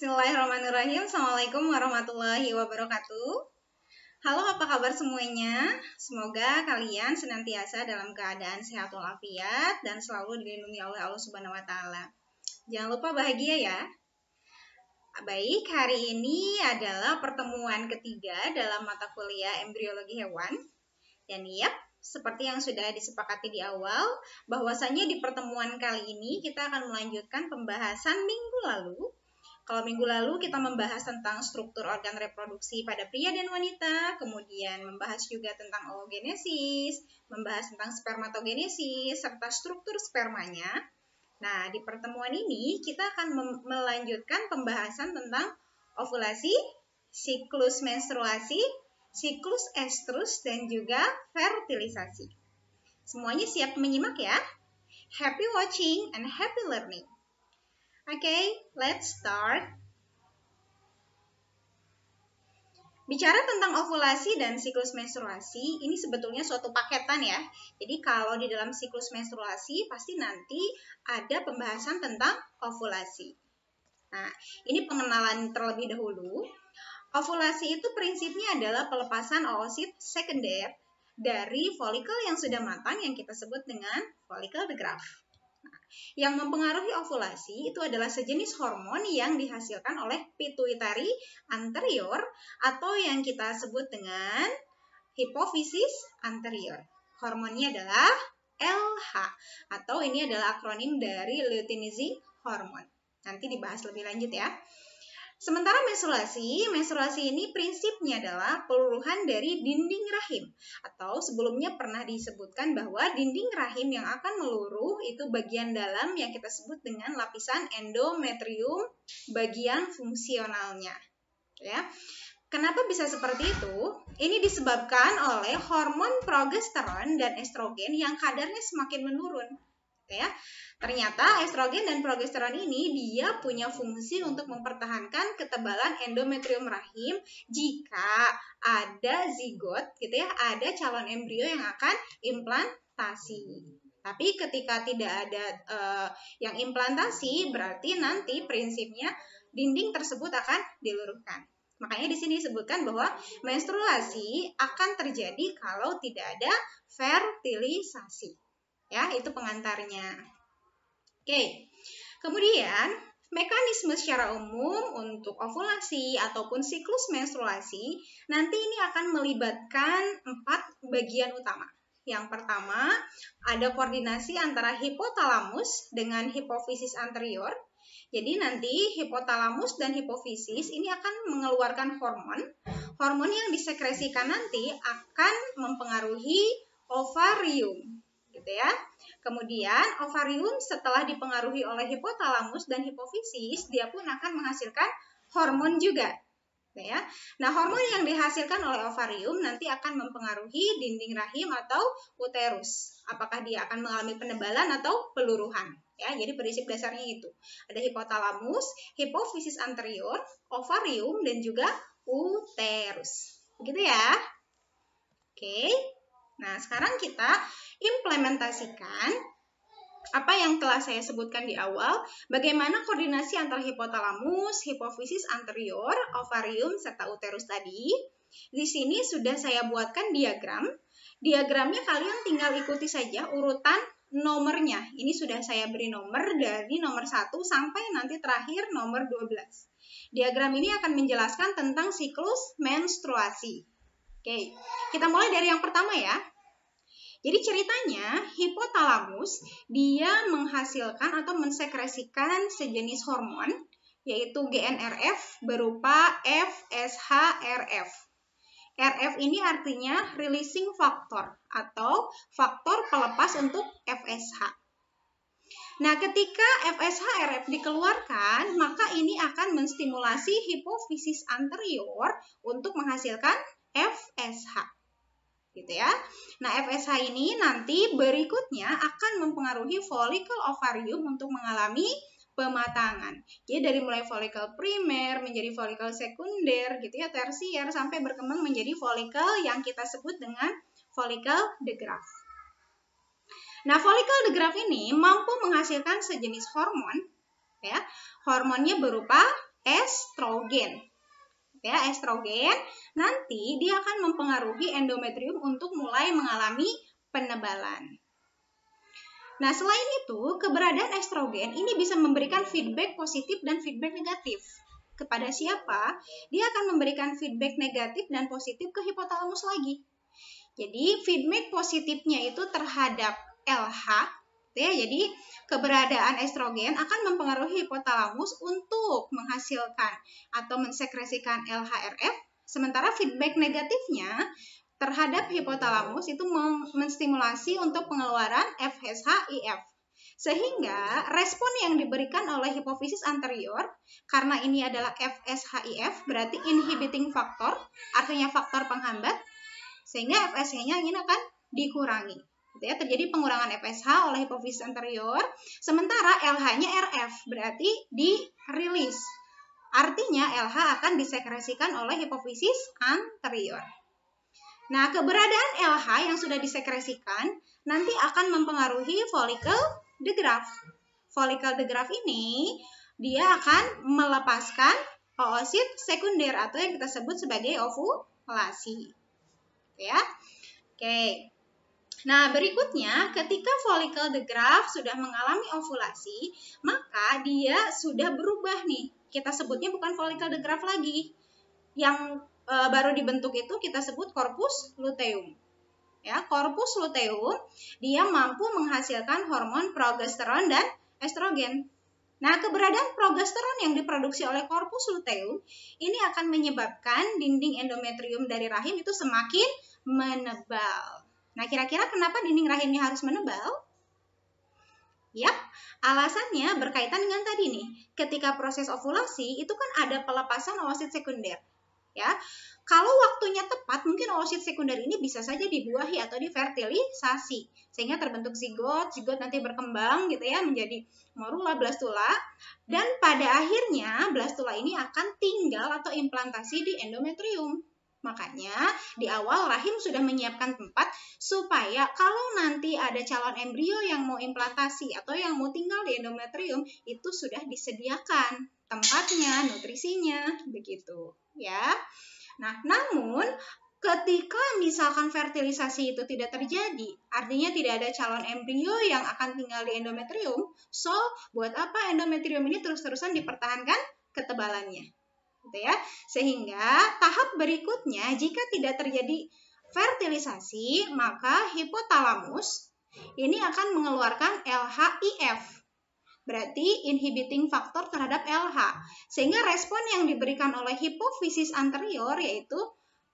Bismillahirrahmanirrahim. Assalamualaikum warahmatullahi wabarakatuh. Halo, apa kabar semuanya? Semoga kalian senantiasa dalam keadaan sehat walafiat dan selalu dilindungi oleh Allah Subhanahu wa Jangan lupa bahagia ya. Baik, hari ini adalah pertemuan ketiga dalam mata kuliah embriologi hewan. Dan yap, seperti yang sudah disepakati di awal, bahwasannya di pertemuan kali ini kita akan melanjutkan pembahasan minggu lalu kalau minggu lalu kita membahas tentang struktur organ reproduksi pada pria dan wanita, kemudian membahas juga tentang oogenesis, membahas tentang spermatogenesis, serta struktur spermanya. Nah, di pertemuan ini kita akan melanjutkan pembahasan tentang ovulasi, siklus menstruasi, siklus estrus, dan juga fertilisasi. Semuanya siap menyimak ya? Happy watching and happy learning! Okay, let's start. Bicara tentang ovulasi dan siklus menstruasi, ini sebetulnya suatu paketan ya. Jadi kalau di dalam siklus menstruasi, pasti nanti ada pembahasan tentang ovulasi. Nah, ini pengenalan terlebih dahulu. Ovulasi itu prinsipnya adalah pelepasan oosit sekunder dari folikel yang sudah matang yang kita sebut dengan folikel de Graaf. Yang mempengaruhi ovulasi itu adalah sejenis hormon yang dihasilkan oleh pituitari anterior atau yang kita sebut dengan hipofisis anterior. Hormonnya adalah LH atau ini adalah akronim dari luteinizing hormon. Nanti dibahas lebih lanjut ya. Sementara menstruasi, menstruasi ini prinsipnya adalah peluruhan dari dinding rahim atau sebelumnya pernah disebutkan bahwa dinding rahim yang akan meluruh itu bagian dalam yang kita sebut dengan lapisan endometrium bagian fungsionalnya. Ya. Kenapa bisa seperti itu? Ini disebabkan oleh hormon progesteron dan estrogen yang kadarnya semakin menurun ya. Ternyata estrogen dan progesteron ini dia punya fungsi untuk mempertahankan ketebalan endometrium rahim jika ada zigot gitu ya, ada calon embrio yang akan implantasi. Tapi ketika tidak ada uh, yang implantasi, berarti nanti prinsipnya dinding tersebut akan diluruhkan. Makanya di sini disebutkan bahwa menstruasi akan terjadi kalau tidak ada fertilisasi. Ya, itu pengantarnya. Oke. Kemudian mekanisme secara umum untuk ovulasi ataupun siklus menstruasi nanti ini akan melibatkan empat bagian utama. Yang pertama, ada koordinasi antara hipotalamus dengan hipofisis anterior. Jadi nanti hipotalamus dan hipofisis ini akan mengeluarkan hormon. Hormon yang disekresikan nanti akan mempengaruhi ovarium gitu ya. Kemudian ovarium setelah dipengaruhi oleh hipotalamus dan hipofisis, dia pun akan menghasilkan hormon juga. Gitu ya. Nah, hormon yang dihasilkan oleh ovarium nanti akan mempengaruhi dinding rahim atau uterus. Apakah dia akan mengalami penebalan atau peluruhan? Ya, jadi prinsip dasarnya itu. Ada hipotalamus, hipofisis anterior, ovarium dan juga uterus. Begitu ya. Oke. Okay. Nah, sekarang kita implementasikan apa yang telah saya sebutkan di awal, bagaimana koordinasi antara hipotalamus, hipofisis anterior, ovarium, serta uterus tadi. Di sini sudah saya buatkan diagram. Diagramnya kalian tinggal ikuti saja urutan nomornya. Ini sudah saya beri nomor dari nomor 1 sampai nanti terakhir nomor 12. Diagram ini akan menjelaskan tentang siklus menstruasi. Oke, kita mulai dari yang pertama ya. Jadi ceritanya hipotalamus dia menghasilkan atau mensekresikan sejenis hormon yaitu GNRF berupa FSHRF. RF ini artinya releasing factor atau faktor pelepas untuk FSH. Nah, ketika FSHRF dikeluarkan, maka ini akan menstimulasi hipofisis anterior untuk menghasilkan FSH gitu ya. Nah, FSH ini nanti berikutnya akan mempengaruhi folikel ovarium untuk mengalami pematangan. Jadi dari mulai folikel primer menjadi folikel sekunder gitu ya, tersier sampai berkembang menjadi folikel yang kita sebut dengan folikel degraf. Nah, folikel degraf ini mampu menghasilkan sejenis hormon ya. Hormonnya berupa estrogen ya estrogen nanti dia akan mempengaruhi endometrium untuk mulai mengalami penebalan. Nah, selain itu, keberadaan estrogen ini bisa memberikan feedback positif dan feedback negatif. Kepada siapa? Dia akan memberikan feedback negatif dan positif ke hipotalamus lagi. Jadi, feedback positifnya itu terhadap LH ya. Jadi keberadaan estrogen akan mempengaruhi hipotalamus untuk menghasilkan atau mensekresikan LHRF, sementara feedback negatifnya terhadap hipotalamus itu menstimulasi untuk pengeluaran FSH-IF. Sehingga respon yang diberikan oleh hipofisis anterior karena ini adalah fsh berarti inhibiting factor, artinya faktor penghambat, sehingga FSH-nya ini akan dikurangi gitu ya terjadi pengurangan FSH oleh hipofisis anterior sementara LH-nya RF berarti dirilis artinya LH akan disekresikan oleh hipofisis anterior nah keberadaan LH yang sudah disekresikan nanti akan mempengaruhi folikel degraf folikel degraf ini dia akan melepaskan oosit sekunder atau yang kita sebut sebagai ovulasi gitu ya oke okay. Nah, berikutnya ketika folikel the graft sudah mengalami ovulasi, maka dia sudah berubah nih. Kita sebutnya bukan folikel the graft lagi. Yang e, baru dibentuk itu kita sebut corpus luteum. Ya, corpus luteum dia mampu menghasilkan hormon progesteron dan estrogen. Nah, keberadaan progesteron yang diproduksi oleh corpus luteum ini akan menyebabkan dinding endometrium dari rahim itu semakin menebal. Nah, kira-kira kenapa dinding rahimnya harus menebal? Yap, alasannya berkaitan dengan tadi nih. Ketika proses ovulasi itu kan ada pelepasan oosit sekunder. Ya. Kalau waktunya tepat, mungkin oosit sekunder ini bisa saja dibuahi atau difertilisasi sehingga terbentuk zigot, zigot nanti berkembang gitu ya menjadi morula blastula dan pada akhirnya blastula ini akan tinggal atau implantasi di endometrium. Makanya di awal rahim sudah menyiapkan tempat supaya kalau nanti ada calon embrio yang mau implantasi atau yang mau tinggal di endometrium itu sudah disediakan tempatnya, nutrisinya, begitu ya. Nah, namun ketika misalkan fertilisasi itu tidak terjadi, artinya tidak ada calon embrio yang akan tinggal di endometrium, so buat apa endometrium ini terus-terusan dipertahankan ketebalannya? gitu ya. Sehingga tahap berikutnya jika tidak terjadi fertilisasi, maka hipotalamus ini akan mengeluarkan LHIF. Berarti inhibiting faktor terhadap LH. Sehingga respon yang diberikan oleh hipofisis anterior yaitu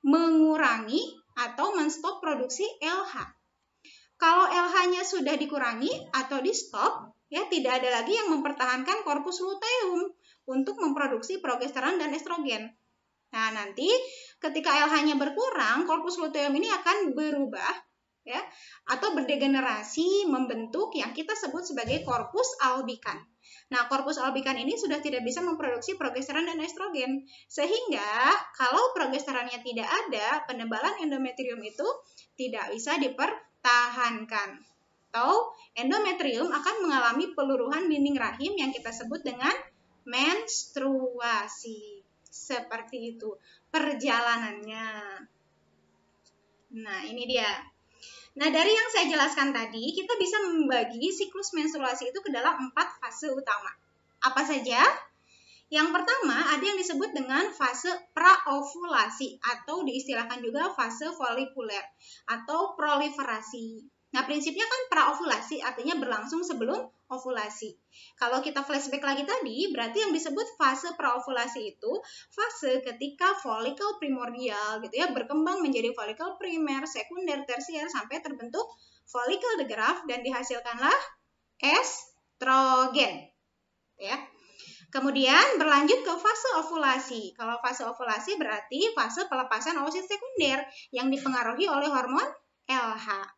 mengurangi atau menstop produksi LH. Kalau LH-nya sudah dikurangi atau di stop, ya tidak ada lagi yang mempertahankan korpus luteum untuk memproduksi progesteron dan estrogen. Nah, nanti ketika LH-nya berkurang, korpus luteum ini akan berubah ya atau berdegenerasi membentuk yang kita sebut sebagai korpus albikan. Nah, korpus albikan ini sudah tidak bisa memproduksi progesteron dan estrogen. Sehingga kalau progesteronnya tidak ada, penebalan endometrium itu tidak bisa dipertahankan. Atau endometrium akan mengalami peluruhan dinding rahim yang kita sebut dengan menstruasi. Seperti itu perjalanannya. Nah, ini dia. Nah, dari yang saya jelaskan tadi, kita bisa membagi siklus menstruasi itu ke dalam empat fase utama. Apa saja? Yang pertama, ada yang disebut dengan fase praovulasi atau diistilahkan juga fase folikuler atau proliferasi. Nah, prinsipnya kan praovulasi artinya berlangsung sebelum ovulasi. Kalau kita flashback lagi tadi, berarti yang disebut fase praovulasi itu fase ketika folikel primordial gitu ya berkembang menjadi folikel primer, sekunder, tersier sampai terbentuk folikel degraf dan dihasilkanlah estrogen. Ya. Kemudian berlanjut ke fase ovulasi. Kalau fase ovulasi berarti fase pelepasan oosit sekunder yang dipengaruhi oleh hormon LH.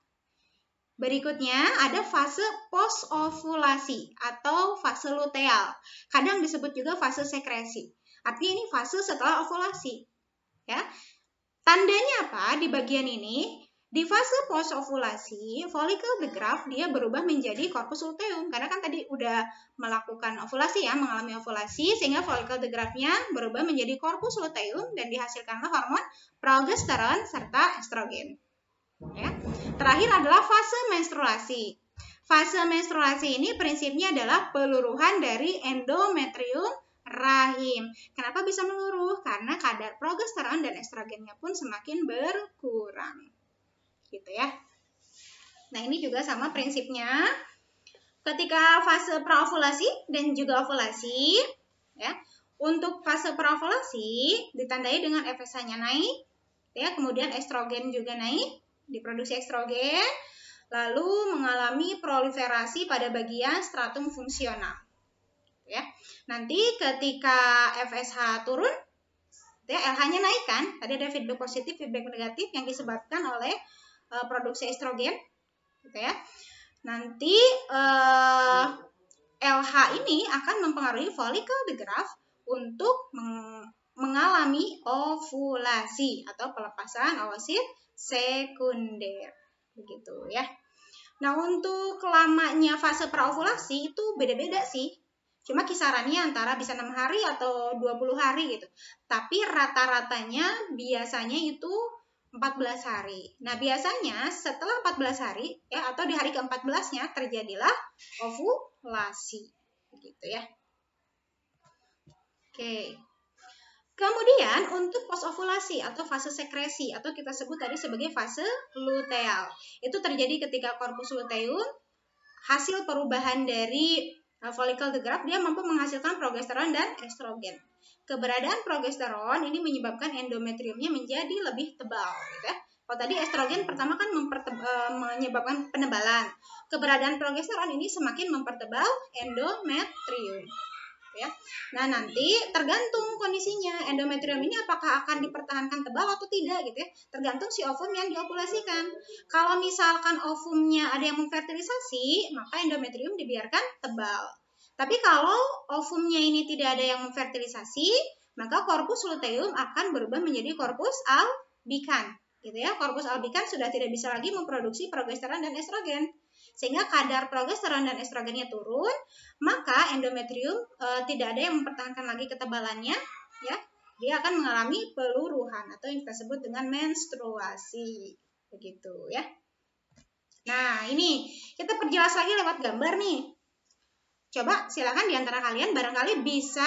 Berikutnya ada fase post ovulasi atau fase luteal. Kadang disebut juga fase sekresi. Artinya ini fase setelah ovulasi. Ya. Tandanya apa di bagian ini? Di fase post postovulasi, folikel degraf dia berubah menjadi korpus luteum karena kan tadi udah melakukan ovulasi ya, mengalami ovulasi sehingga folikel degrafnya berubah menjadi korpus luteum dan dihasilkanlah hormon progesteron serta estrogen. Ya. Terakhir adalah fase menstruasi. Fase menstruasi ini prinsipnya adalah peluruhan dari endometrium rahim. Kenapa bisa meluruh? Karena kadar progesteron dan estrogennya pun semakin berkurang. Gitu ya. Nah, ini juga sama prinsipnya. Ketika fase praovulasi dan juga ovulasi, ya. Untuk fase praovulasi ditandai dengan FSH-nya naik, ya, kemudian estrogen juga naik, diproduksi estrogen, lalu mengalami proliferasi pada bagian stratum fungsional. Ya. Nanti ketika FSH turun, ya, LH-nya naik kan? Tadi ada feedback positif, feedback negatif yang disebabkan oleh eh, produksi estrogen, gitu ya. Nanti uh, eh, LH ini akan mempengaruhi follicle the graph untuk mengalami ovulasi atau pelepasan oosit sekunder begitu ya. Nah, untuk lamanya fase praovulasi itu beda-beda sih. Cuma kisarannya antara bisa 6 hari atau 20 hari gitu. Tapi rata-ratanya biasanya itu 14 hari. Nah, biasanya setelah 14 hari ya atau di hari ke-14-nya terjadilah ovulasi begitu ya. Oke. Okay. Kemudian untuk pos ovulasi atau fase sekresi atau kita sebut tadi sebagai fase luteal. Itu terjadi ketika korpus luteum hasil perubahan dari eh, folikel graft dia mampu menghasilkan progesteron dan estrogen. Keberadaan progesteron ini menyebabkan endometriumnya menjadi lebih tebal gitu ya. Kalau tadi estrogen pertama kan eh, menyebabkan penebalan. Keberadaan progesteron ini semakin mempertebal endometrium ya. Nah, nanti tergantung kondisinya endometrium ini apakah akan dipertahankan tebal atau tidak gitu ya. Tergantung si ovum yang diopulasikan. Kalau misalkan ovumnya ada yang memfertilisasi, maka endometrium dibiarkan tebal. Tapi kalau ovumnya ini tidak ada yang memfertilisasi, maka korpus luteum akan berubah menjadi korpus albikan gitu ya. Korpus albikan sudah tidak bisa lagi memproduksi progesteron dan estrogen sehingga kadar progesteron dan estrogennya turun, maka endometrium e, tidak ada yang mempertahankan lagi ketebalannya, ya. Dia akan mengalami peluruhan atau yang kita sebut dengan menstruasi, begitu ya. Nah, ini kita perjelas lagi lewat gambar nih. Coba silakan di antara kalian barangkali bisa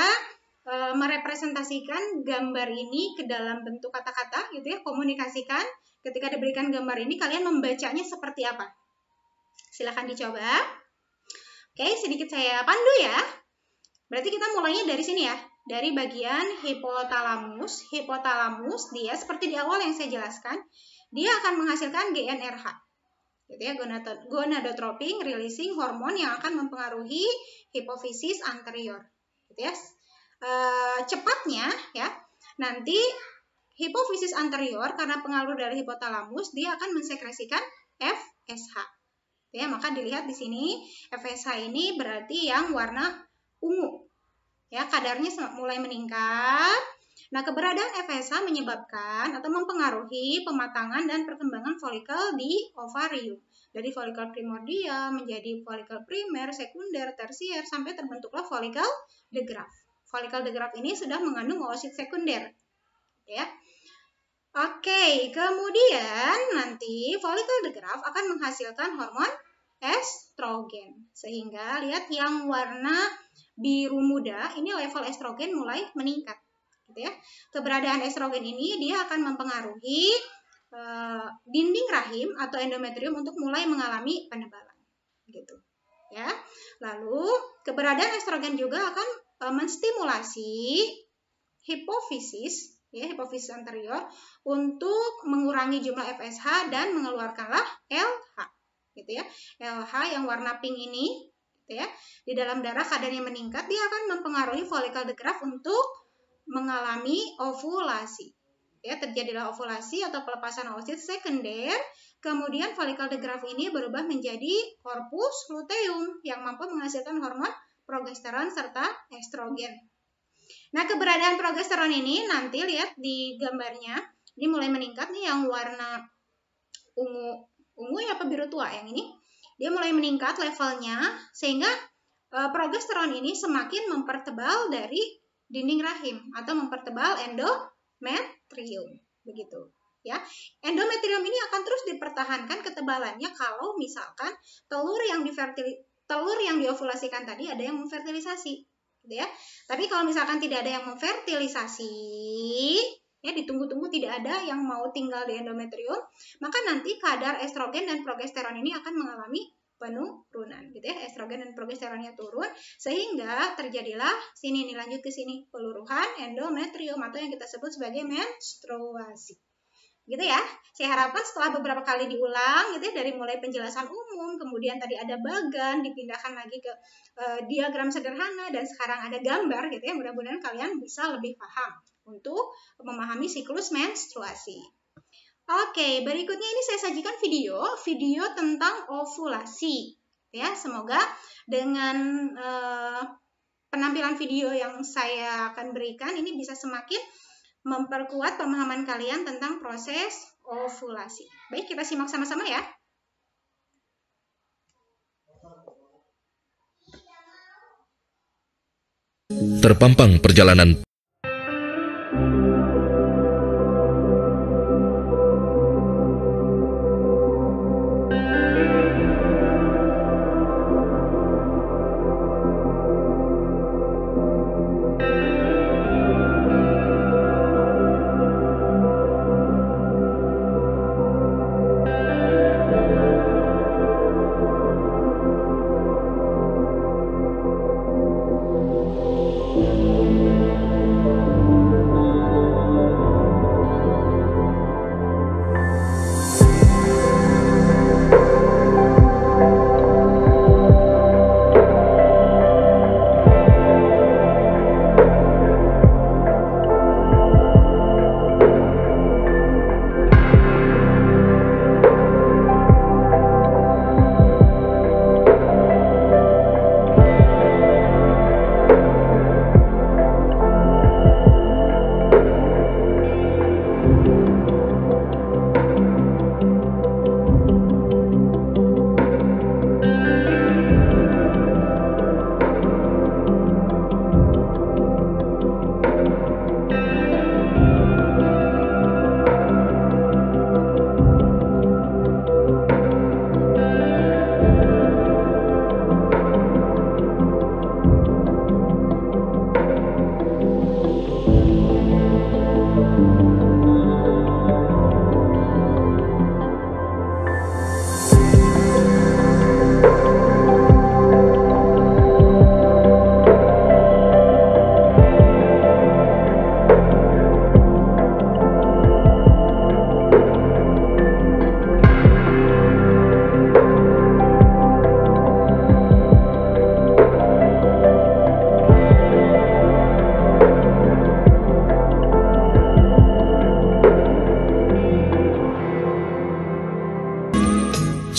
e, merepresentasikan gambar ini ke dalam bentuk kata-kata gitu ya, komunikasikan ketika diberikan gambar ini kalian membacanya seperti apa? Silahkan dicoba. Oke, sedikit saya pandu ya. Berarti kita mulainya dari sini ya, dari bagian hipotalamus. Hipotalamus dia seperti di awal yang saya jelaskan, dia akan menghasilkan GNRH. Gitu ya, gonadotropin releasing hormon yang akan mempengaruhi hipofisis anterior. Gitu ya. E, cepatnya ya, nanti hipofisis anterior karena pengaruh dari hipotalamus dia akan mensekresikan FSH. Gitu ya maka dilihat di sini FSH ini berarti yang warna ungu ya kadarnya mulai meningkat Nah, keberadaan FSH menyebabkan atau mempengaruhi pematangan dan perkembangan folikel di ovarium. Dari folikel primordial menjadi folikel primer, sekunder, tersier, sampai terbentuklah folikel degraf. Folikel degraf ini sudah mengandung oosit sekunder. Ya. Oke, kemudian nanti folikel degraf akan menghasilkan hormon estrogen. Sehingga lihat yang warna biru muda, ini level estrogen mulai meningkat. Gitu ya. Keberadaan estrogen ini dia akan mempengaruhi uh, dinding rahim atau endometrium untuk mulai mengalami penebalan. Gitu. Ya. Lalu keberadaan estrogen juga akan uh, menstimulasi hipofisis ya hipofisis anterior untuk mengurangi jumlah FSH dan mengeluarkanlah LH gitu ya. LH yang warna pink ini gitu ya. Di dalam darah kadarnya meningkat dia akan mempengaruhi folikel de untuk mengalami ovulasi. Ya, terjadilah ovulasi atau pelepasan oosit sekunder. Kemudian folikel de ini berubah menjadi korpus luteum yang mampu menghasilkan hormon progesteron serta estrogen. Nah, keberadaan progesteron ini nanti lihat di gambarnya, ini mulai meningkat nih yang warna ungu, ungu ya apa biru tua yang ini. Dia mulai meningkat levelnya sehingga e, eh, progesteron ini semakin mempertebal dari dinding rahim atau mempertebal endometrium. Begitu ya. Endometrium ini akan terus dipertahankan ketebalannya kalau misalkan telur yang divertil telur yang diovulasikan tadi ada yang memfertilisasi gitu ya. Tapi kalau misalkan tidak ada yang memfertilisasi, ya ditunggu-tunggu tidak ada yang mau tinggal di endometrium, maka nanti kadar estrogen dan progesteron ini akan mengalami penurunan gitu ya estrogen dan progesteronnya turun sehingga terjadilah sini ini lanjut ke sini peluruhan endometrium atau yang kita sebut sebagai menstruasi gitu ya. Saya harapkan setelah beberapa kali diulang gitu ya dari mulai penjelasan umum, kemudian tadi ada bagan dipindahkan lagi ke e, diagram sederhana dan sekarang ada gambar gitu ya. Mudah-mudahan kalian bisa lebih paham untuk memahami siklus menstruasi. Oke, berikutnya ini saya sajikan video, video tentang ovulasi. Gitu ya, semoga dengan e, penampilan video yang saya akan berikan ini bisa semakin memperkuat pemahaman kalian tentang proses ovulasi. Baik, kita simak sama-sama ya. Terpampang perjalanan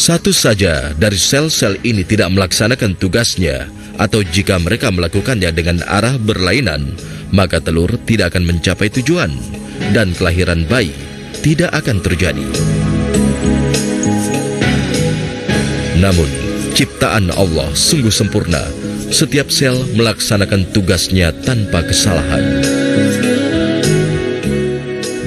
Satu saja dari sel-sel ini tidak melaksanakan tugasnya, atau jika mereka melakukannya dengan arah berlainan, maka telur tidak akan mencapai tujuan dan kelahiran bayi tidak akan terjadi. Namun, ciptaan Allah sungguh sempurna. Setiap sel melaksanakan tugasnya tanpa kesalahan.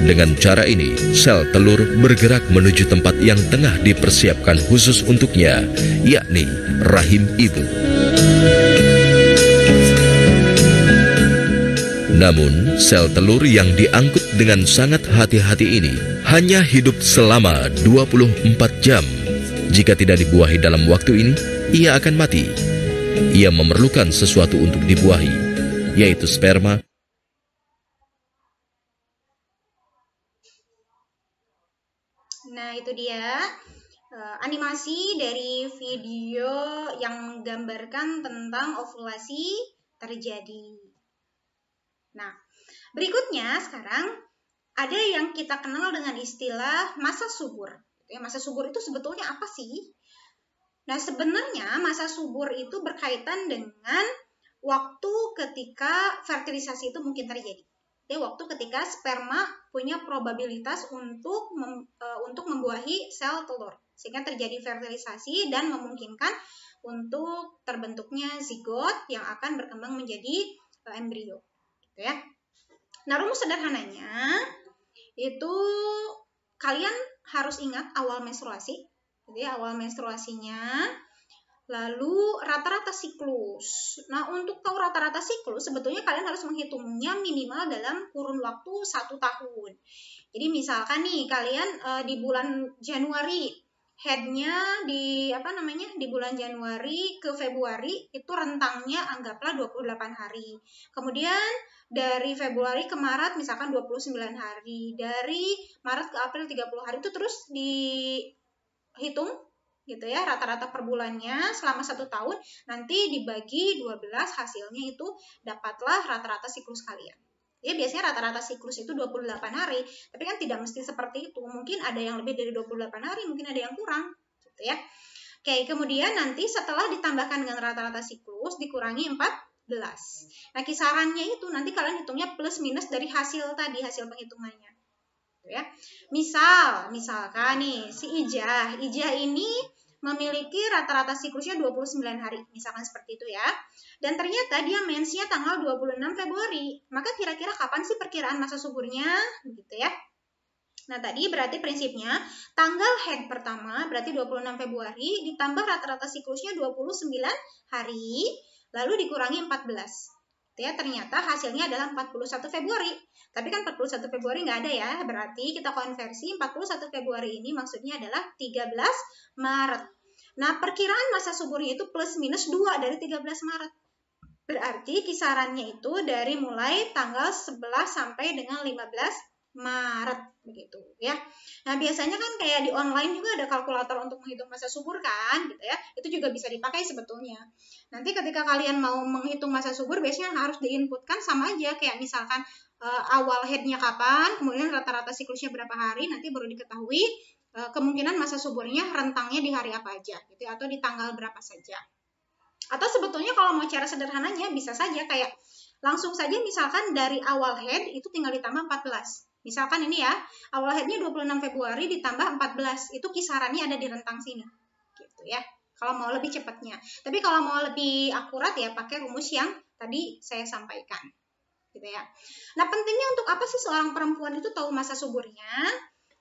Dengan cara ini, sel telur bergerak menuju tempat yang tengah dipersiapkan khusus untuknya, yakni rahim ibu. Namun, sel telur yang diangkut dengan sangat hati-hati ini hanya hidup selama 24 jam. Jika tidak dibuahi dalam waktu ini, ia akan mati. Ia memerlukan sesuatu untuk dibuahi, yaitu sperma Nah, itu dia uh, animasi dari video yang menggambarkan tentang ovulasi terjadi. Nah, berikutnya sekarang ada yang kita kenal dengan istilah masa subur. Ya, masa subur itu sebetulnya apa sih? Nah, sebenarnya masa subur itu berkaitan dengan waktu ketika fertilisasi itu mungkin terjadi. Jadi waktu ketika sperma punya probabilitas untuk mem, e, untuk membuahi sel telur sehingga terjadi fertilisasi dan memungkinkan untuk terbentuknya zigot yang akan berkembang menjadi e, embrio gitu ya. Nah, rumus sederhananya itu kalian harus ingat awal menstruasi. Jadi gitu ya, awal menstruasinya Lalu rata-rata siklus. Nah, untuk tahu rata-rata siklus, sebetulnya kalian harus menghitungnya minimal dalam kurun waktu satu tahun. Jadi misalkan nih kalian e, di bulan Januari headnya di apa namanya di bulan Januari ke Februari itu rentangnya anggaplah 28 hari. Kemudian dari Februari ke Maret misalkan 29 hari, dari Maret ke April 30 hari itu terus dihitung gitu ya rata-rata per bulannya selama satu tahun nanti dibagi 12 hasilnya itu dapatlah rata-rata siklus kalian ya biasanya rata-rata siklus itu 28 hari tapi kan tidak mesti seperti itu mungkin ada yang lebih dari 28 hari mungkin ada yang kurang gitu ya oke kemudian nanti setelah ditambahkan dengan rata-rata siklus dikurangi belas nah kisarannya itu nanti kalian hitungnya plus minus dari hasil tadi hasil penghitungannya gitu ya misal misalkan nih si Ijah Ijah ini memiliki rata-rata siklusnya 29 hari, misalkan seperti itu ya. Dan ternyata dia mensnya tanggal 26 Februari, maka kira-kira kapan sih perkiraan masa suburnya? Gitu ya. Nah, tadi berarti prinsipnya tanggal head pertama berarti 26 Februari ditambah rata-rata siklusnya 29 hari, lalu dikurangi 14 ya ternyata hasilnya adalah 41 Februari. Tapi kan 41 Februari nggak ada ya, berarti kita konversi 41 Februari ini maksudnya adalah 13 Maret. Nah, perkiraan masa suburnya itu plus minus 2 dari 13 Maret. Berarti kisarannya itu dari mulai tanggal 11 sampai dengan 15 Maret begitu ya. Nah biasanya kan kayak di online juga ada kalkulator untuk menghitung masa subur kan, gitu ya. Itu juga bisa dipakai sebetulnya. Nanti ketika kalian mau menghitung masa subur biasanya harus diinputkan sama aja kayak misalkan uh, awal headnya kapan, kemudian rata-rata siklusnya berapa hari, nanti baru diketahui uh, kemungkinan masa suburnya rentangnya di hari apa aja, gitu ya, atau di tanggal berapa saja. Atau sebetulnya kalau mau cara sederhananya bisa saja kayak langsung saja misalkan dari awal head itu tinggal ditambah 14. Misalkan ini ya, awal headnya 26 Februari ditambah 14, itu kisarannya ada di rentang sini. Gitu ya, kalau mau lebih cepatnya. Tapi kalau mau lebih akurat ya pakai rumus yang tadi saya sampaikan. Gitu ya. Nah pentingnya untuk apa sih seorang perempuan itu tahu masa suburnya?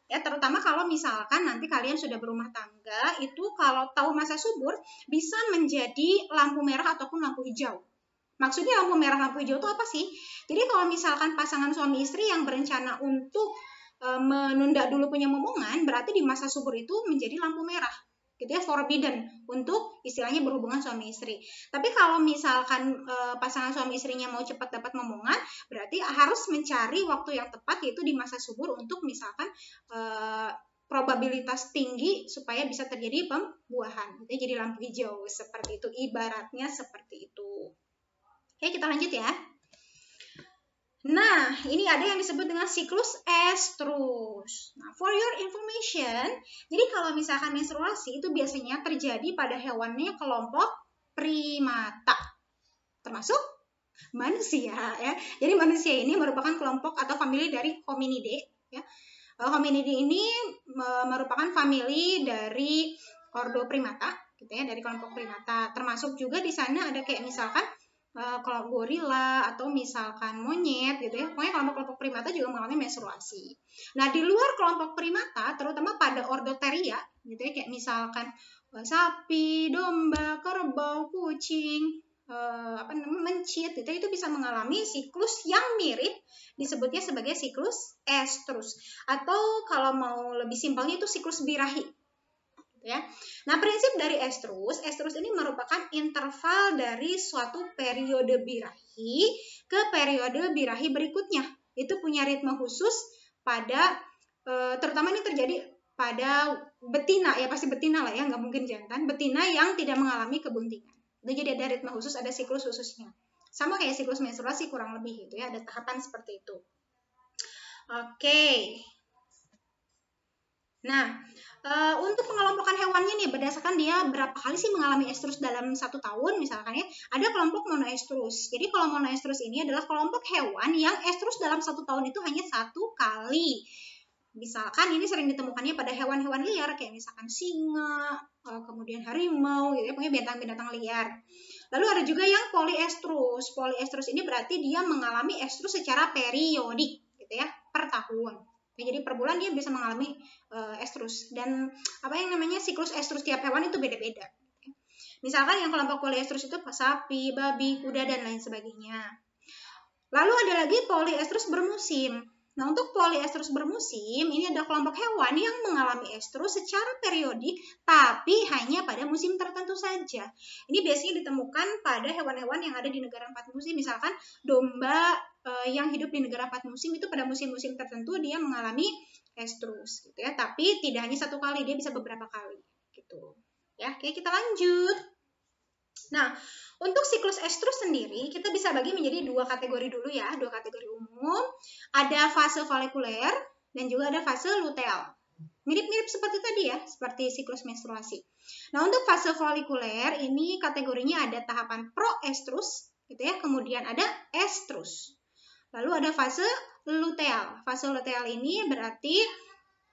ya terutama kalau misalkan nanti kalian sudah berumah tangga itu kalau tahu masa subur bisa menjadi lampu merah ataupun lampu hijau Maksudnya lampu merah lampu hijau itu apa sih? Jadi kalau misalkan pasangan suami istri yang berencana untuk e, menunda dulu punya momongan, berarti di masa subur itu menjadi lampu merah. Gitu ya, forbidden untuk istilahnya berhubungan suami istri. Tapi kalau misalkan e, pasangan suami istrinya mau cepat dapat momongan, berarti harus mencari waktu yang tepat yaitu di masa subur untuk misalkan e, probabilitas tinggi supaya bisa terjadi pembuahan. Gitu ya, jadi lampu hijau seperti itu, ibaratnya seperti itu. Oke, kita lanjut ya. Nah, ini ada yang disebut dengan siklus estrus. Nah, for your information, jadi kalau misalkan menstruasi itu biasanya terjadi pada hewannya kelompok primata, termasuk manusia ya. Jadi manusia ini merupakan kelompok atau famili dari hominidae ya. Eh, hominidae ini merupakan famili dari ordo primata gitu ya, dari kelompok primata. Termasuk juga di sana ada kayak misalkan Eh, kalau gorila atau misalkan monyet gitu ya. Pokoknya kelompok-kelompok primata juga mengalami menstruasi. Nah, di luar kelompok primata terutama pada ordo Teria, gitu ya kayak misalkan eh, sapi, domba, kerbau, kucing, eh, apa namanya mencit gitu ya, itu bisa mengalami siklus yang mirip disebutnya sebagai siklus estrus atau kalau mau lebih simpelnya itu siklus birahi ya. Nah, prinsip dari estrus, estrus ini merupakan interval dari suatu periode birahi ke periode birahi berikutnya. Itu punya ritme khusus pada eh, terutama ini terjadi pada betina ya pasti betina lah ya nggak mungkin jantan betina yang tidak mengalami kebuntingan itu nah, jadi ada ritme khusus ada siklus khususnya sama kayak siklus menstruasi kurang lebih gitu ya ada tahapan seperti itu oke Nah, e, untuk pengelompokan hewannya nih berdasarkan dia berapa kali sih mengalami estrus dalam satu tahun misalkan ya ada kelompok monoestrus jadi kalau monoestrus ini adalah kelompok hewan yang estrus dalam satu tahun itu hanya satu kali misalkan ini sering ditemukannya pada hewan-hewan liar kayak misalkan singa eh, kemudian harimau gitu ya punya binatang-binatang liar lalu ada juga yang poliestrus poliestrus ini berarti dia mengalami estrus secara periodik gitu ya per tahun Ya, jadi per bulan dia bisa mengalami uh, estrus dan apa yang namanya siklus estrus tiap hewan itu beda-beda. Misalkan yang kelompok poliestrus itu sapi, babi, kuda dan lain sebagainya. Lalu ada lagi poliestrus bermusim. Nah, untuk poliestrus bermusim, ini ada kelompok hewan yang mengalami estrus secara periodik, tapi hanya pada musim tertentu saja. Ini biasanya ditemukan pada hewan-hewan yang ada di negara empat musim, misalkan domba, uh, yang hidup di negara empat musim itu pada musim-musim tertentu dia mengalami estrus, gitu ya tapi tidak hanya satu kali dia bisa beberapa kali gitu ya oke kita lanjut nah untuk siklus estrus sendiri kita bisa bagi menjadi dua kategori dulu ya dua kategori umum ada fase folikuler dan juga ada fase luteal mirip-mirip seperti tadi ya seperti siklus menstruasi nah untuk fase folikuler ini kategorinya ada tahapan proestrus gitu ya kemudian ada estrus Lalu ada fase luteal. Fase luteal ini berarti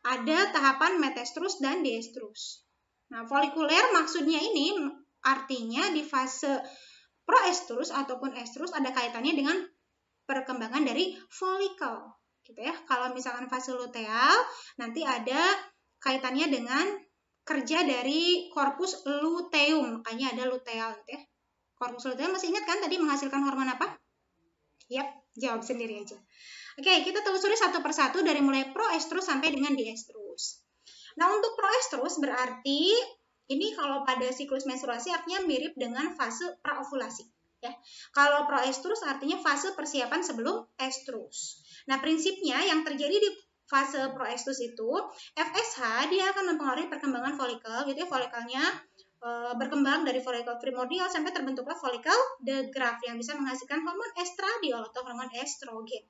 ada tahapan metestrus dan diestrus. Nah, folikuler maksudnya ini artinya di fase proestrus ataupun estrus ada kaitannya dengan perkembangan dari folikel. Gitu ya. Kalau misalkan fase luteal nanti ada kaitannya dengan kerja dari korpus luteum. Makanya ada luteal gitu ya. Korpus luteum masih ingat kan tadi menghasilkan hormon apa? Yap, Jawab sendiri aja. Oke, kita telusuri satu persatu dari mulai proestrus sampai dengan diestrus. Nah, untuk proestrus berarti ini kalau pada siklus menstruasi artinya mirip dengan fase praovulasi. Ya. Kalau proestrus artinya fase persiapan sebelum estrus. Nah, prinsipnya yang terjadi di fase proestrus itu, FSH dia akan mempengaruhi perkembangan folikel, gitu ya, folikelnya Eh, berkembang dari folikel primordial sampai terbentuklah folikel degraf yang bisa menghasilkan hormon estradiol atau hormon estrogen.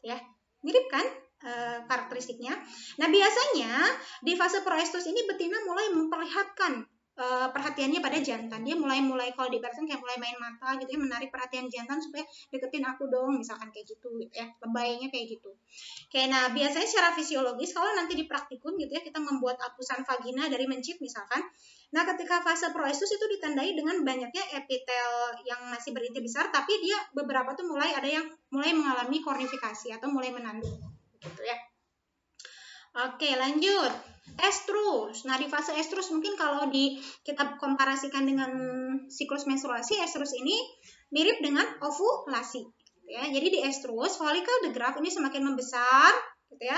Ya, mirip kan e, karakteristiknya. Nah, biasanya di fase proestus ini betina mulai memperlihatkan e, perhatiannya pada jantan dia mulai mulai kalau di person kayak mulai main mata gitu ya menarik perhatian jantan supaya deketin aku dong misalkan kayak gitu ya lebaynya kayak gitu Oke, nah biasanya secara fisiologis kalau nanti di praktikum gitu ya kita membuat apusan vagina dari mencit misalkan Nah, ketika fase proestus itu ditandai dengan banyaknya epitel yang masih berinti besar, tapi dia beberapa tuh mulai ada yang mulai mengalami kornifikasi atau mulai menanduk, gitu ya. Oke, lanjut. Estrus. Nah, di fase estrus mungkin kalau di kita komparasikan dengan siklus menstruasi, estrus ini mirip dengan ovulasi. Gitu ya. Jadi di estrus, the degraf ini semakin membesar, gitu ya.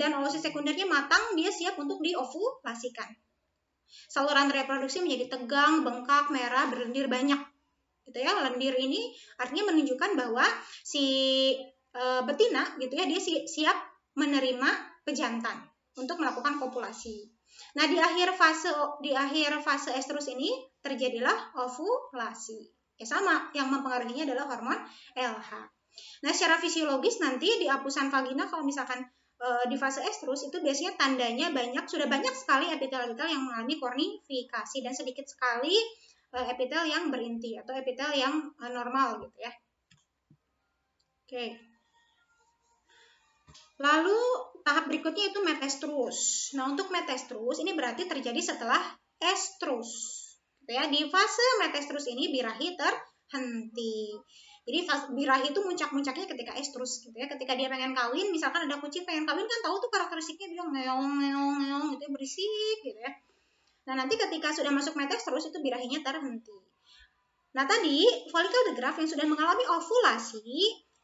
Dan olosi sekundernya matang, dia siap untuk diovulasikan. Saluran reproduksi menjadi tegang, bengkak, merah, berlendir banyak. Gitu ya, lendir ini artinya menunjukkan bahwa si e, betina gitu ya dia siap menerima pejantan untuk melakukan kopulasi. Nah, di akhir fase di akhir fase estrus ini terjadilah ovulasi. Ya sama, yang mempengaruhinya adalah hormon LH. Nah, secara fisiologis nanti di apusan vagina kalau misalkan Eh, di fase estrus itu biasanya tandanya banyak sudah banyak sekali epitel-epitel yang mengalami kornifikasi dan sedikit sekali eh, epitel yang berinti atau epitel yang eh, normal gitu ya. Oke. Lalu tahap berikutnya itu metestrus. Nah, untuk metestrus ini berarti terjadi setelah estrus. Gitu ya. Di fase metestrus ini birahi terhenti. Jadi birahi itu muncak-muncaknya ketika estrus gitu ya. Ketika dia pengen kawin, misalkan ada kucing pengen kawin kan tahu tuh karakteristiknya dia ngeong ngeong ngeong gitu ya, berisik gitu ya. Nah, nanti ketika sudah masuk terus itu birahinya terhenti. Nah, tadi folikel degraf yang sudah mengalami ovulasi,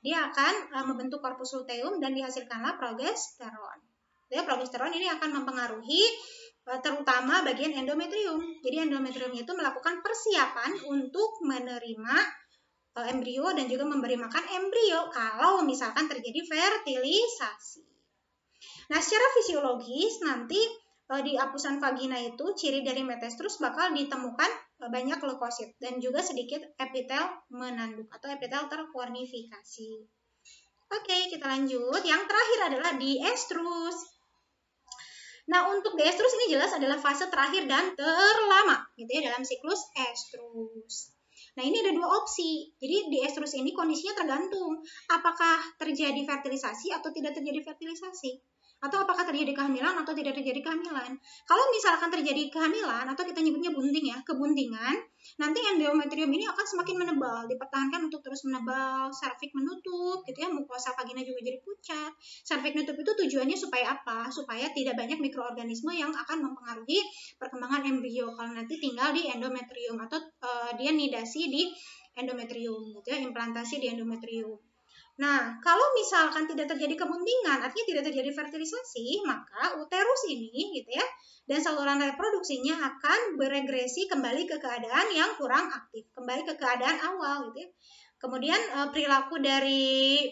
dia akan uh, membentuk korpus luteum dan dihasilkanlah progesteron. Ya, progesteron ini akan mempengaruhi e, terutama bagian endometrium. Jadi endometriumnya itu melakukan persiapan untuk menerima Eh, embrio dan juga memberi makan embrio kalau misalkan terjadi fertilisasi. Nah, secara fisiologis nanti eh, di apusan vagina itu ciri dari metestrus bakal ditemukan eh, banyak leukosit dan juga sedikit epitel menanduk atau epitel terkornifikasi. Oke, kita lanjut. Yang terakhir adalah di estrus. Nah, untuk diestrus ini jelas adalah fase terakhir dan terlama gitu ya dalam siklus estrus. Nah, ini ada dua opsi. Jadi di estrus ini kondisinya tergantung apakah terjadi fertilisasi atau tidak terjadi fertilisasi atau apakah terjadi kehamilan atau tidak terjadi kehamilan. Kalau misalkan terjadi kehamilan atau kita nyebutnya bunting ya, kebuntingan, nanti endometrium ini akan semakin menebal, dipertahankan untuk terus menebal, serviks menutup, gitu ya, mukosa vagina juga jadi pucat. Serviks menutup itu tujuannya supaya apa? Supaya tidak banyak mikroorganisme yang akan mempengaruhi perkembangan embrio kalau nanti tinggal di endometrium atau uh, dia nidasi di endometrium, gitu ya, implantasi di endometrium. Nah, kalau misalkan tidak terjadi kemengkingan, artinya tidak terjadi fertilisasi, maka uterus ini gitu ya, dan saluran reproduksinya akan beregresi kembali ke keadaan yang kurang aktif, kembali ke keadaan awal gitu ya. Kemudian eh, perilaku dari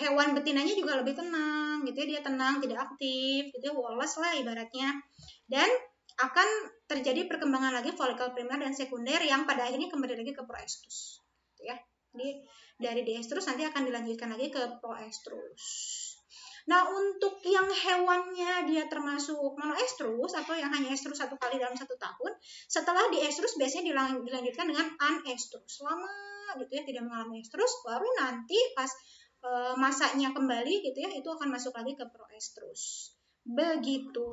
hewan betinanya juga lebih tenang gitu ya, dia tenang, tidak aktif gitu ya, woles lah ibaratnya. Dan akan terjadi perkembangan lagi folikel primer dan sekunder yang pada akhirnya kembali lagi ke proestus gitu ya. Jadi dari DS terus nanti akan dilanjutkan lagi ke proestrus. Nah, untuk yang hewannya dia termasuk monoestrus atau yang hanya estrus satu kali dalam satu tahun, setelah estrus biasanya dilanjutkan dengan anestrus. Lama gitu ya tidak mengalami estrus, baru nanti pas e, masanya kembali gitu ya itu akan masuk lagi ke proestrus. Begitu.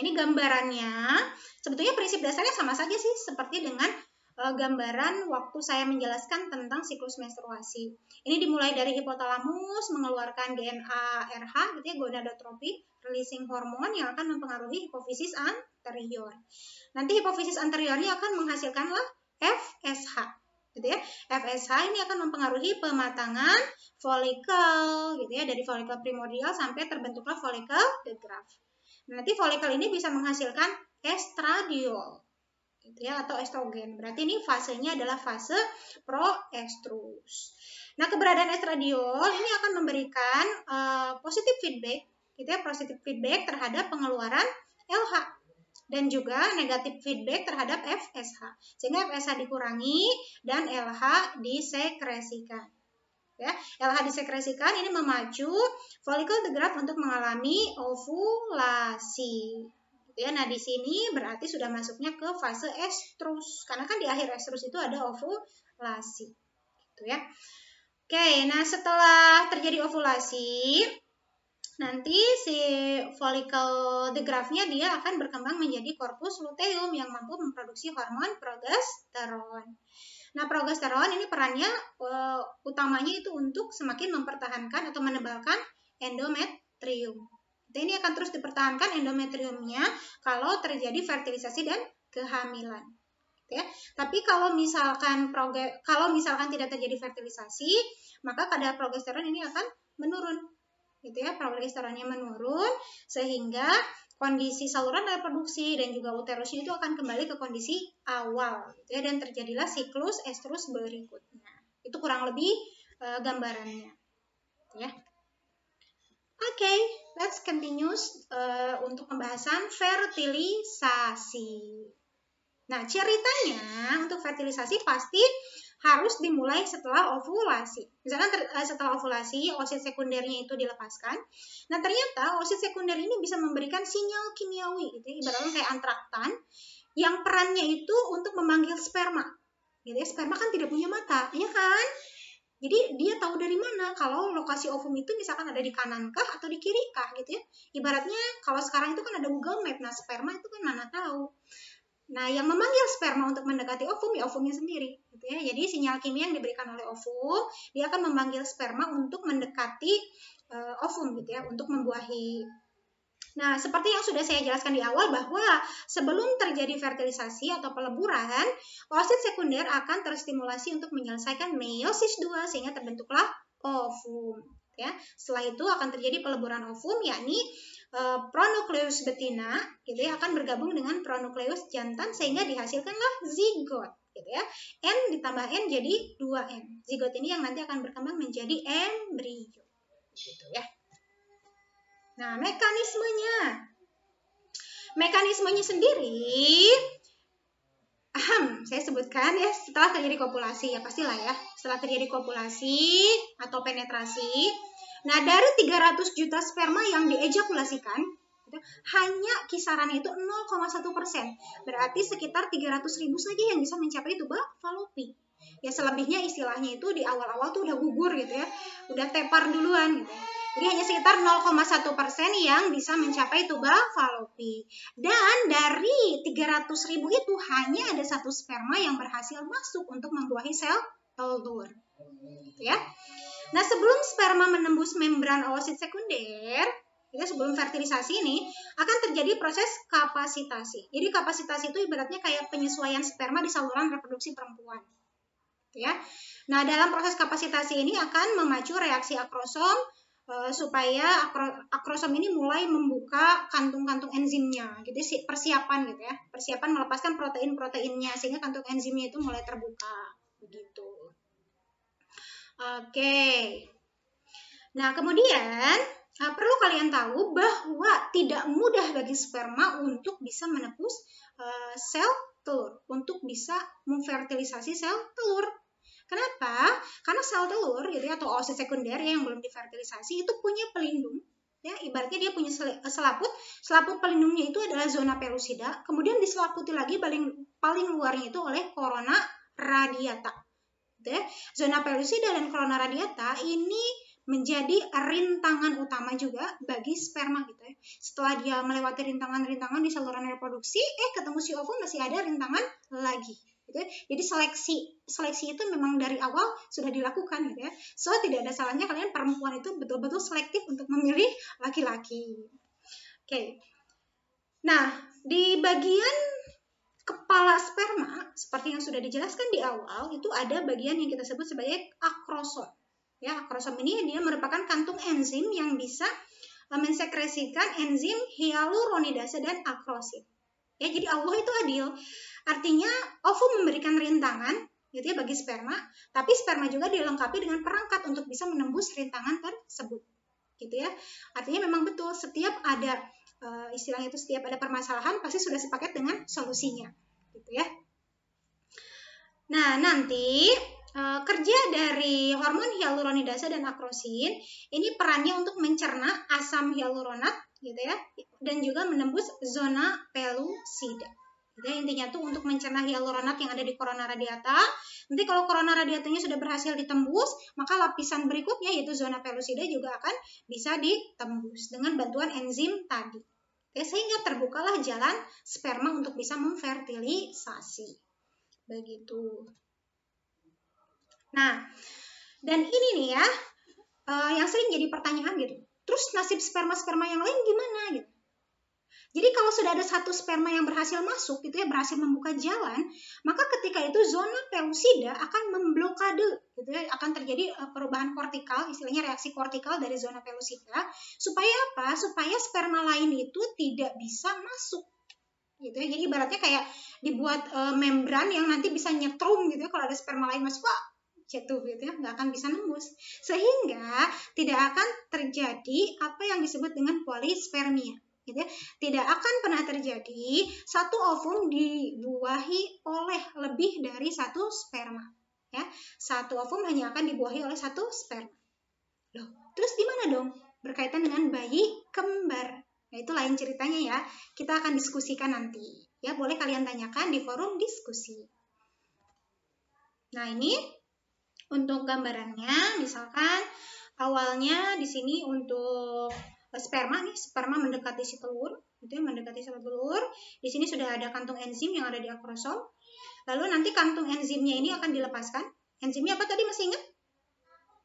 Ini gambarannya. Sebetulnya prinsip dasarnya sama saja sih seperti dengan Eh, gambaran waktu saya menjelaskan tentang siklus menstruasi. Ini dimulai dari hipotalamus mengeluarkan DNA RH gitu ya gonadotropin, releasing hormon yang akan mempengaruhi hipofisis anterior. Nanti hipofisis anteriornya akan menghasilkanlah FSH gitu ya. FSH ini akan mempengaruhi pematangan folikel gitu ya dari folikel primordial sampai terbentuklah folikel degraf. Nanti folikel ini bisa menghasilkan estradiol gitu ya atau estrogen. Berarti ini fasenya adalah fase proestrus. Nah, keberadaan estradiol ini akan memberikan uh, positif feedback gitu ya, positif feedback terhadap pengeluaran LH dan juga negatif feedback terhadap FSH. Sehingga FSH dikurangi dan LH disekresikan. Ya, LH disekresikan ini memacu follicle degraf untuk mengalami ovulasi. Ya, nah di sini berarti sudah masuknya ke fase estrus karena kan di akhir estrus itu ada ovulasi. Gitu ya. Oke, nah setelah terjadi ovulasi, nanti si folikel the dia akan berkembang menjadi korpus luteum yang mampu memproduksi hormon progesteron. Nah, progesteron ini perannya uh, utamanya itu untuk semakin mempertahankan atau menebalkan endometrium ini akan terus dipertahankan endometriumnya kalau terjadi fertilisasi dan kehamilan. Gitu ya. Tapi kalau misalkan kalau misalkan tidak terjadi fertilisasi, maka kadar progesteron ini akan menurun. Gitu ya, progesteronnya menurun sehingga kondisi saluran reproduksi dan juga uterus itu akan kembali ke kondisi awal gitu ya dan terjadilah siklus estrus berikutnya. Itu kurang lebih e, gambarannya. Gitu ya okay, let's continue uh, untuk pembahasan fertilisasi. Nah, ceritanya untuk fertilisasi pasti harus dimulai setelah ovulasi. Misalnya ter, eh, setelah ovulasi, oosit sekundernya itu dilepaskan. Nah, ternyata oosit sekunder ini bisa memberikan sinyal kimiawi, gitu, ya, ibaratnya kayak antraktan, yang perannya itu untuk memanggil sperma. Gitu ya, sperma kan tidak punya mata, ya kan? Jadi dia tahu dari mana kalau lokasi ovum itu misalkan ada di kanan kah atau di kiri kah gitu ya. Ibaratnya kalau sekarang itu kan ada Google Map, nah sperma itu kan mana tahu. Nah, yang memanggil sperma untuk mendekati ovum ya ovumnya sendiri, gitu ya. Jadi sinyal kimia yang diberikan oleh ovum, dia akan memanggil sperma untuk mendekati uh, ovum gitu ya, untuk membuahi Nah, seperti yang sudah saya jelaskan di awal bahwa sebelum terjadi fertilisasi atau peleburan, oosit sekunder akan terstimulasi untuk menyelesaikan meiosis 2 sehingga terbentuklah ovum. Ya, setelah itu akan terjadi peleburan ovum yakni e, eh, pronukleus betina gitu ya akan bergabung dengan pronukleus jantan sehingga dihasilkanlah zigot gitu ya. N ditambah N jadi 2N. Zigot ini yang nanti akan berkembang menjadi embrio gitu ya. Nah, mekanismenya. Mekanismenya sendiri aham, saya sebutkan ya setelah terjadi kopulasi ya pastilah ya. Setelah terjadi kopulasi atau penetrasi. Nah, dari 300 juta sperma yang diejakulasikan gitu, itu, hanya kisaran itu 0,1 persen. Berarti sekitar 300 ribu saja yang bisa mencapai itu tuba falopi. Ya selebihnya istilahnya itu di awal-awal tuh udah gugur gitu ya, udah tepar duluan gitu ya. Jadi hanya sekitar 0,1% persen yang bisa mencapai tuba falopi. Dan dari 300 ribu itu hanya ada satu sperma yang berhasil masuk untuk membuahi sel telur. Ya. Nah sebelum sperma menembus membran oosit sekunder, kita ya, sebelum fertilisasi ini akan terjadi proses kapasitasi. Jadi kapasitasi itu ibaratnya kayak penyesuaian sperma di saluran reproduksi perempuan. Ya. Nah, dalam proses kapasitasi ini akan memacu reaksi akrosom Eh, supaya akrosom ini mulai membuka kantung-kantung enzimnya gitu ya, sih persiapan gitu ya persiapan melepaskan protein-proteinnya sehingga kantung enzimnya itu mulai terbuka begitu oke nah kemudian eh, perlu kalian tahu bahwa tidak mudah bagi sperma untuk bisa menepus uh, eh, sel telur, untuk bisa memfertilisasi sel telur. Kenapa? Karena sel telur gitu atau oosit sekunder ya, yang belum difertilisasi itu punya pelindung ya ibaratnya dia punya eh, selaput selaput pelindungnya itu adalah zona pelusida kemudian diselaputi lagi paling paling luarnya itu oleh corona radiata gitu ya. zona pelusida dan corona radiata ini menjadi rintangan utama juga bagi sperma gitu ya. Setelah dia melewati rintangan-rintangan di saluran reproduksi, eh ketemu si ovum masih ada rintangan lagi gitu ya. jadi seleksi seleksi itu memang dari awal sudah dilakukan gitu ya so tidak ada salahnya kalian perempuan itu betul-betul selektif untuk memilih laki-laki oke okay. nah di bagian kepala sperma seperti yang sudah dijelaskan di awal itu ada bagian yang kita sebut sebagai akrosom ya akrosom ini dia merupakan kantung enzim yang bisa eh, mensekresikan enzim hyaluronidase dan akrosin ya jadi Allah itu adil Artinya ovum memberikan rintangan gitu ya bagi sperma, tapi sperma juga dilengkapi dengan perangkat untuk bisa menembus rintangan tersebut. Gitu ya. Artinya memang betul setiap ada eh, istilahnya itu setiap ada permasalahan pasti sudah sepaket dengan solusinya gitu ya nah nanti eh, kerja dari hormon hyaluronidase dan akrosin ini perannya untuk mencerna asam hyaluronat gitu ya dan juga menembus zona pelusida jadi intinya tuh untuk mencerna hyaluronat yang ada di korona radiata. Nanti kalau korona radiatanya sudah berhasil ditembus, maka lapisan berikutnya yaitu zona pelusida juga akan bisa ditembus dengan bantuan enzim tadi. Oke, sehingga terbukalah jalan sperma untuk bisa memfertilisasi. Begitu. Nah, dan ini nih ya, eh, yang sering jadi pertanyaan gitu. Terus nasib sperma-sperma yang lain gimana gitu? Jadi kalau sudah ada satu sperma yang berhasil masuk, gitu ya berhasil membuka jalan, maka ketika itu zona pelusida akan memblokade, gitu ya, akan terjadi e, perubahan kortikal, istilahnya reaksi kortikal dari zona pelusida, supaya apa? Supaya sperma lain itu tidak bisa masuk gitu ya. Jadi ibaratnya kayak dibuat e, membran yang nanti bisa nyetrum gitu ya kalau ada sperma lain masuk wah jatuh gitu ya nggak akan bisa nembus sehingga tidak akan terjadi apa yang disebut dengan polispermia gitu ya, tidak akan pernah terjadi satu ovum dibuahi oleh lebih dari satu sperma. Ya, satu ovum hanya akan dibuahi oleh satu sperma. Loh, terus di mana dong? Berkaitan dengan bayi kembar. Nah, itu lain ceritanya ya. Kita akan diskusikan nanti. Ya, boleh kalian tanyakan di forum diskusi. Nah, ini untuk gambarannya, misalkan awalnya di sini untuk sperma nih, sperma mendekati si telur, itu ya, mendekati si telur. Di sini sudah ada kantung enzim yang ada di akrosom. Lalu nanti kantung enzimnya ini akan dilepaskan. Enzimnya apa tadi masih ingat?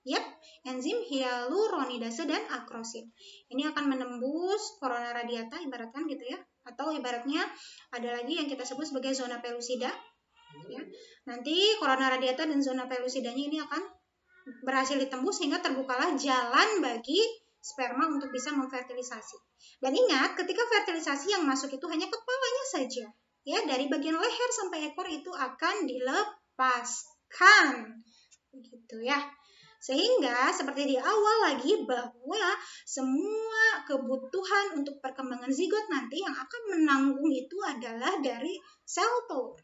Yap, enzim hyaluronidase dan akrosit. Ini akan menembus korona radiata ibaratkan gitu ya. Atau ibaratnya ada lagi yang kita sebut sebagai zona pelusida. Gitu ya. Nanti korona radiata dan zona pelusidanya ini akan berhasil ditembus sehingga terbukalah jalan bagi sperma untuk bisa memfertilisasi. Dan ingat, ketika fertilisasi yang masuk itu hanya kepalanya saja. Ya, dari bagian leher sampai ekor itu akan dilepaskan. Begitu ya. Sehingga seperti di awal lagi bahwa semua kebutuhan untuk perkembangan zigot nanti yang akan menanggung itu adalah dari sel telur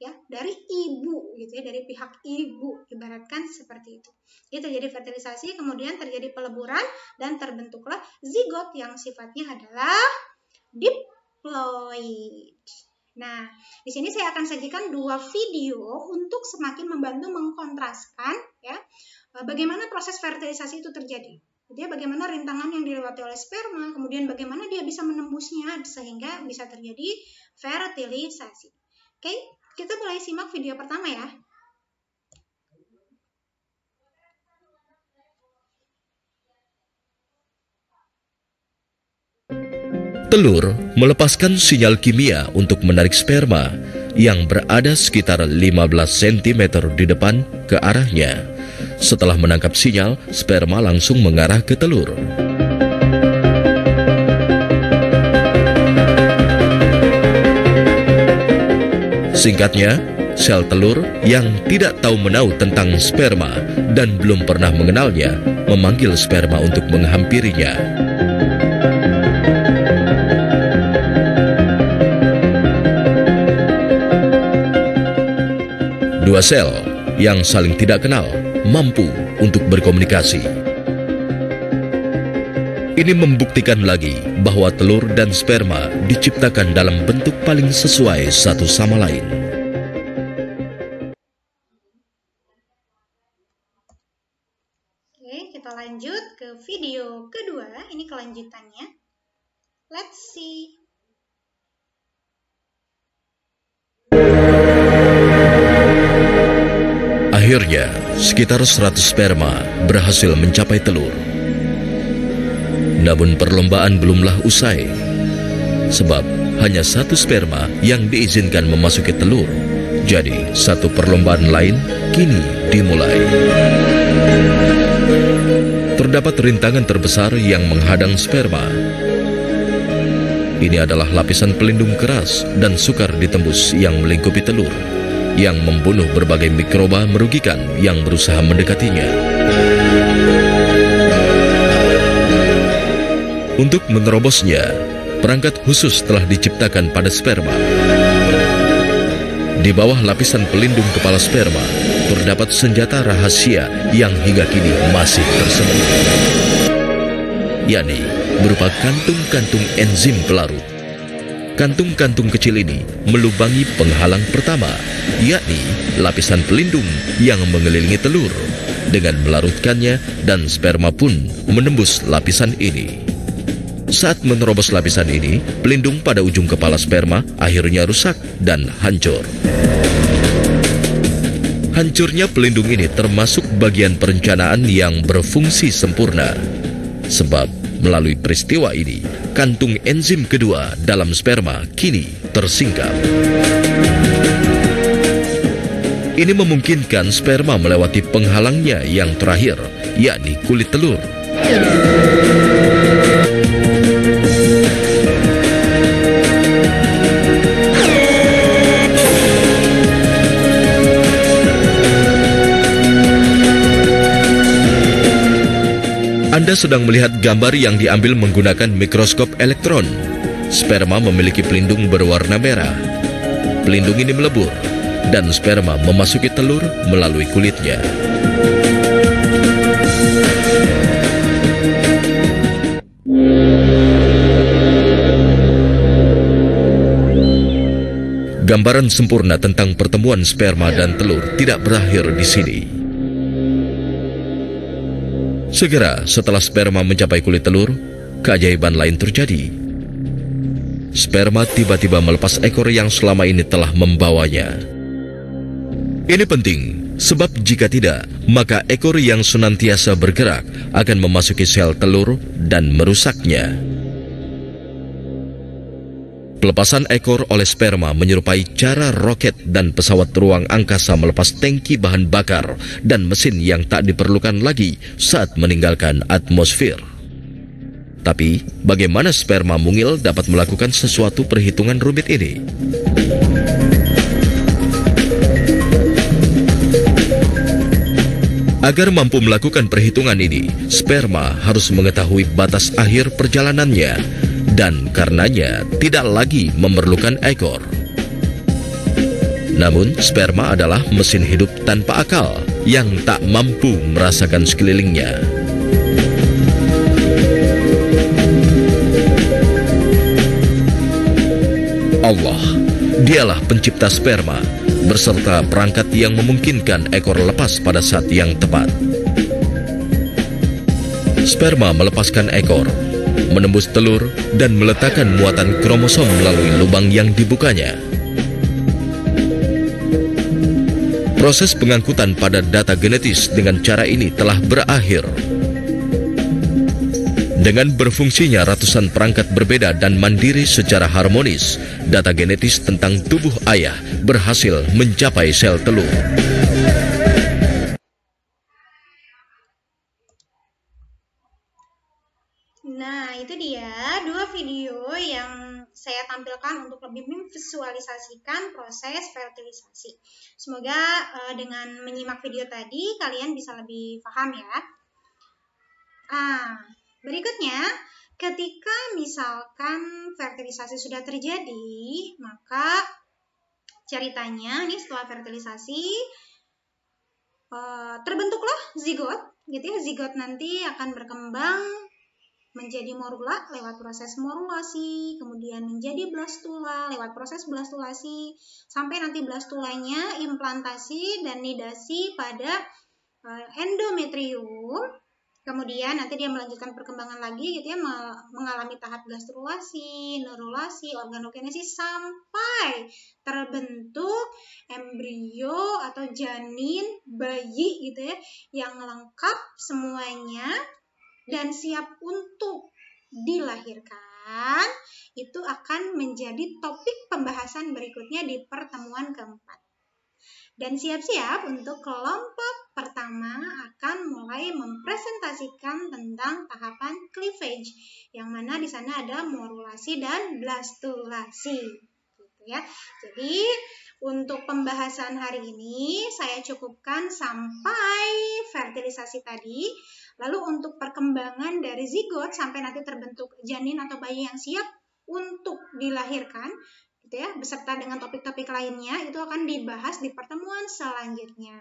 ya dari ibu gitu ya dari pihak ibu ibaratkan seperti itu jadi terjadi fertilisasi kemudian terjadi peleburan dan terbentuklah zigot yang sifatnya adalah diploid nah di sini saya akan sajikan dua video untuk semakin membantu mengkontraskan ya eh, bagaimana proses fertilisasi itu terjadi dia bagaimana rintangan yang dilewati oleh sperma, kemudian bagaimana dia bisa menembusnya sehingga bisa terjadi fertilisasi. Oke, okay? Kita mulai simak video pertama ya. Telur melepaskan sinyal kimia untuk menarik sperma yang berada sekitar 15 cm di depan ke arahnya. Setelah menangkap sinyal, sperma langsung mengarah ke telur. Singkatnya, sel telur yang tidak tahu menau tentang sperma dan belum pernah mengenalnya memanggil sperma untuk menghampirinya. Dua sel yang saling tidak kenal mampu untuk berkomunikasi. Ini membuktikan lagi bahwa telur dan sperma diciptakan dalam bentuk paling sesuai satu sama lain. Oke, kita lanjut ke video kedua. Ini kelanjutannya. Let's see. Akhirnya, sekitar 100 sperma berhasil mencapai telur. Namun perlombaan belumlah usai, sebab hanya satu sperma yang diizinkan memasuki telur. Jadi, satu perlombaan lain kini dimulai. Terdapat rintangan terbesar yang menghadang sperma. Ini adalah lapisan pelindung keras dan sukar ditembus yang melingkupi telur, yang membunuh berbagai mikroba merugikan yang berusaha mendekatinya. Untuk menerobosnya, perangkat khusus telah diciptakan pada sperma. Di bawah lapisan pelindung kepala sperma, terdapat senjata rahasia yang hingga kini masih tersembunyi. Yani berupa kantung-kantung enzim pelarut. Kantung-kantung kecil ini melubangi penghalang pertama, yakni lapisan pelindung yang mengelilingi telur. Dengan melarutkannya dan sperma pun menembus lapisan ini. Saat menerobos lapisan ini, pelindung pada ujung kepala sperma akhirnya rusak dan hancur. Hancurnya pelindung ini termasuk bagian perencanaan yang berfungsi sempurna. Sebab melalui peristiwa ini, kantung enzim kedua dalam sperma kini tersingkap. Ini memungkinkan sperma melewati penghalangnya yang terakhir, yakni kulit telur. Anda sedang melihat gambar yang diambil menggunakan mikroskop elektron. Sperma memiliki pelindung berwarna merah. Pelindung ini melebur, dan sperma memasuki telur melalui kulitnya. Gambaran sempurna tentang pertemuan sperma dan telur tidak berakhir di sini. Segera setelah sperma mencapai kulit telur, keajaiban lain terjadi. Sperma tiba-tiba melepas ekor yang selama ini telah membawanya. Ini penting, sebab jika tidak, maka ekor yang senantiasa bergerak akan memasuki sel telur dan merusaknya. Pelepasan ekor oleh sperma menyerupai cara roket dan pesawat ruang angkasa melepas tangki bahan bakar dan mesin yang tak diperlukan lagi saat meninggalkan atmosfer. Tapi, bagaimana sperma mungil dapat melakukan sesuatu perhitungan rumit ini? Agar mampu melakukan perhitungan ini, sperma harus mengetahui batas akhir perjalanannya, dan karenanya tidak lagi memerlukan ekor. Namun, sperma adalah mesin hidup tanpa akal yang tak mampu merasakan sekelilingnya. Allah, dialah pencipta sperma berserta perangkat yang memungkinkan ekor lepas pada saat yang tepat. Sperma melepaskan ekor menembus telur, dan meletakkan muatan kromosom melalui lubang yang dibukanya. Proses pengangkutan pada data genetis dengan cara ini telah berakhir. Dengan berfungsinya ratusan perangkat berbeda dan mandiri secara harmonis, data genetis tentang tubuh ayah berhasil mencapai sel telur. memvisualisasikan proses fertilisasi. Semoga uh, dengan menyimak video tadi kalian bisa lebih paham ya. Ah, berikutnya ketika misalkan fertilisasi sudah terjadi, maka ceritanya ini setelah fertilisasi uh, eh, terbentuklah zigot gitu ya zigot nanti akan berkembang menjadi morula lewat proses morulasi, kemudian menjadi blastula lewat proses blastulasi, sampai nanti blastulanya implantasi dan nidasi pada eh, endometrium. Kemudian nanti dia melanjutkan perkembangan lagi gitu ya mengalami tahap gastrulasi, neurulasi, organogenesis sampai terbentuk embrio atau janin bayi gitu ya yang lengkap semuanya dan siap untuk dilahirkan itu akan menjadi topik pembahasan berikutnya di pertemuan keempat. Dan siap-siap untuk kelompok pertama akan mulai mempresentasikan tentang tahapan cleavage yang mana di sana ada morulasi dan blastulasi gitu ya. Jadi untuk pembahasan hari ini saya cukupkan sampai fertilisasi tadi. Lalu untuk perkembangan dari zigot sampai nanti terbentuk janin atau bayi yang siap untuk dilahirkan, gitu ya, beserta dengan topik-topik lainnya itu akan dibahas di pertemuan selanjutnya.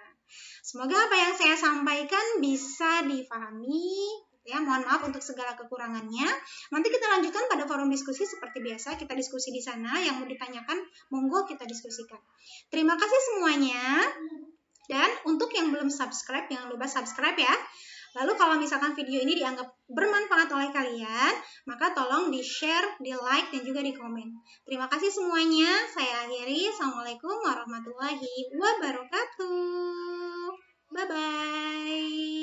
Semoga apa yang saya sampaikan bisa difahami. Gitu ya, mohon maaf untuk segala kekurangannya. Nanti kita lanjutkan pada forum diskusi seperti biasa. Kita diskusi di sana. Yang mau ditanyakan, monggo kita diskusikan. Terima kasih semuanya. Dan untuk yang belum subscribe, jangan lupa subscribe ya. Lalu kalau misalkan video ini dianggap bermanfaat oleh kalian, maka tolong di-share, di-like, dan juga di-komen. Terima kasih semuanya. Saya akhiri. Assalamualaikum warahmatullahi wabarakatuh. Bye-bye.